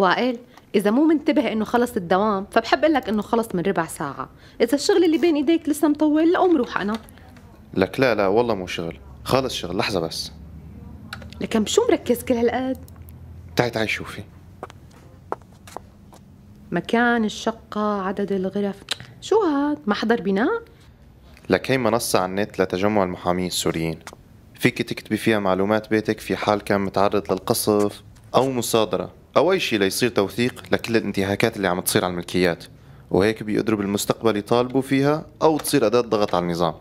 وائل إذا مو منتبه إنه خلص الدوام فبحب أقول لك إنه خلص من ربع ساعة، إذا الشغل اللي بين إيديك لسه مطول قوم روح أنا لك لا لا والله مو شغل، خالص شغل لحظة بس لكم شو مركز كل هالقد؟ تعي تعي شوفي مكان الشقة عدد الغرف شو هاد؟ محضر بناء؟ لك هي منصة على النت لتجمع المحامين السوريين فيك تكتبي فيها معلومات بيتك في حال كان متعرض للقصف أو مصادرة أول شيء ليصير توثيق لكل الانتهاكات اللي عم تصير على الملكيات وهيك بيقدروا بالمستقبل يطالبوا فيها أو تصير أداة ضغط على النظام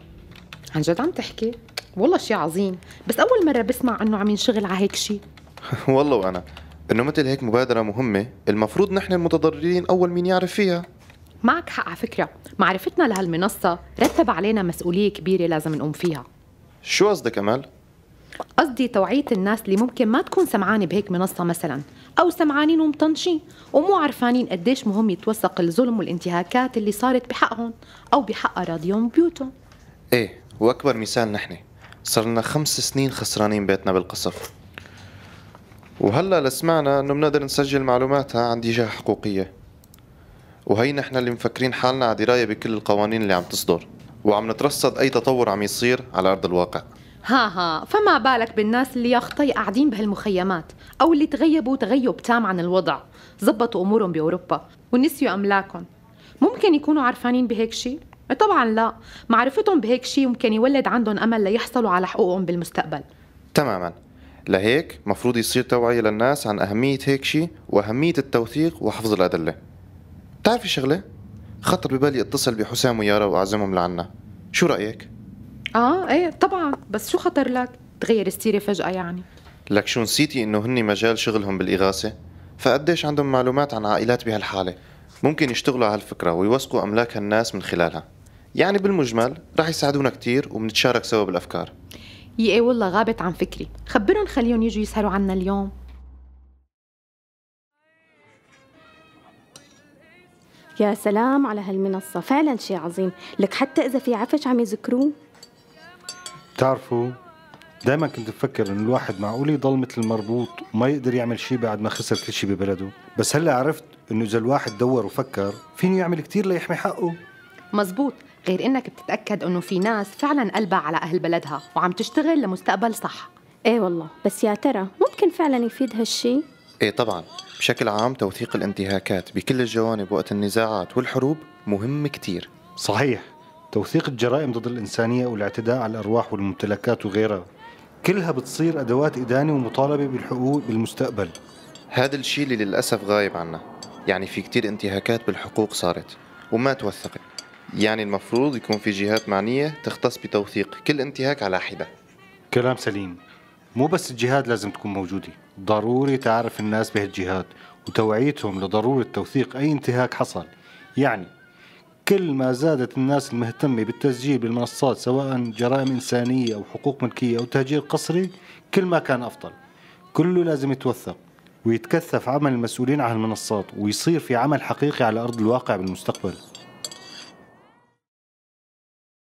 عن جد عم تحكي؟ والله شيء عظيم بس أول مرة بسمع أنه عم ينشغل على هيك شيء والله وأنا أنه مثل هيك مبادرة مهمة المفروض نحن المتضررين أول مين يعرف فيها معك حق على فكرة معرفتنا لهالمنصة رتب علينا مسؤولية كبيرة لازم نقوم فيها شو قصدك أمل؟ قصدي توعية الناس اللي ممكن ما تكون سمعانة بهيك منصة مثلا أو سمعانين ومطنشين ومو عرفانين قديش مهم يتوثق الظلم والانتهاكات اللي صارت بحقهم أو بحق أراضيهم وبيوتهم إيه وأكبر مثال نحن صرنا خمس سنين خسرانين بيتنا بالقصف وهلا لسمعنا انه بنقدر نسجل معلوماتها عند جهه حقوقيه وهي نحن اللي مفكرين حالنا على درايه بكل القوانين اللي عم تصدر وعم نترصد اي تطور عم يصير على ارض الواقع ها ها فما بالك بالناس اللي يا خطي قاعدين بهالمخيمات او اللي تغيبوا تغيب تام عن الوضع زبطوا امورهم باوروبا ونسيوا املاكهم ممكن يكونوا عرفانين بهيك شيء طبعا لا معرفتهم بهيك شيء ممكن يولد عندهم امل ليحصلوا على حقوقهم بالمستقبل تماما لهيك مفروض يصير توعية للناس عن أهمية هيك شيء وأهمية التوثيق وحفظ الأدلة بتعرفي شغلة؟ خطر ببالي اتصل بحسام ويارا وأعزمهم لعنا شو رأيك؟ اه ايه طبعا بس شو خطر لك تغير السيره فجاه يعني لك شو نسيتي انه هن مجال شغلهم بالاغاثه فقديش عندهم معلومات عن عائلات بهالحاله ممكن يشتغلوا على هالفكره ويوثقوا املاك هالناس من خلالها يعني بالمجمل رح يساعدونا كثير وبنتشارك سوا بالافكار يا ايه والله غابت عن فكري خبرهم خليهم يجوا يسهروا عنا اليوم يا سلام على هالمنصة فعلا شيء عظيم لك حتى إذا في عفش عم يذكروه بتعرفوا دايما كنت بفكر انه الواحد معقول يضل مثل المربوط وما يقدر يعمل شيء بعد ما خسر كل شيء ببلده بس هلا عرفت انه اذا الواحد دور وفكر فينه يعمل كتير ليحمي حقه مزبوط غير انك بتتاكد انه في ناس فعلا قلبها على اهل بلدها وعم تشتغل لمستقبل صح ايه والله بس يا ترى ممكن فعلا يفيد هالشي ايه طبعا بشكل عام توثيق الانتهاكات بكل الجوانب وقت النزاعات والحروب مهم كتير صحيح توثيق الجرائم ضد الإنسانية والاعتداء على الأرواح والممتلكات وغيرها كلها بتصير أدوات إدانة ومطالبة بالحقوق بالمستقبل هذا الشيء اللي للأسف غايب عنا يعني في كتير انتهاكات بالحقوق صارت وما توثقت يعني المفروض يكون في جهات معنية تختص بتوثيق كل انتهاك على حدة كلام سليم مو بس الجهات لازم تكون موجودة ضروري تعرف الناس بهالجهات وتوعيتهم لضرورة توثيق أي انتهاك حصل يعني كل ما زادت الناس المهتمة بالتسجيل بالمنصات سواء جرائم إنسانية أو حقوق ملكية أو تهجير قسري كل ما كان أفضل كله لازم يتوثق ويتكثف عمل المسؤولين عن المنصات ويصير في عمل حقيقي على أرض الواقع بالمستقبل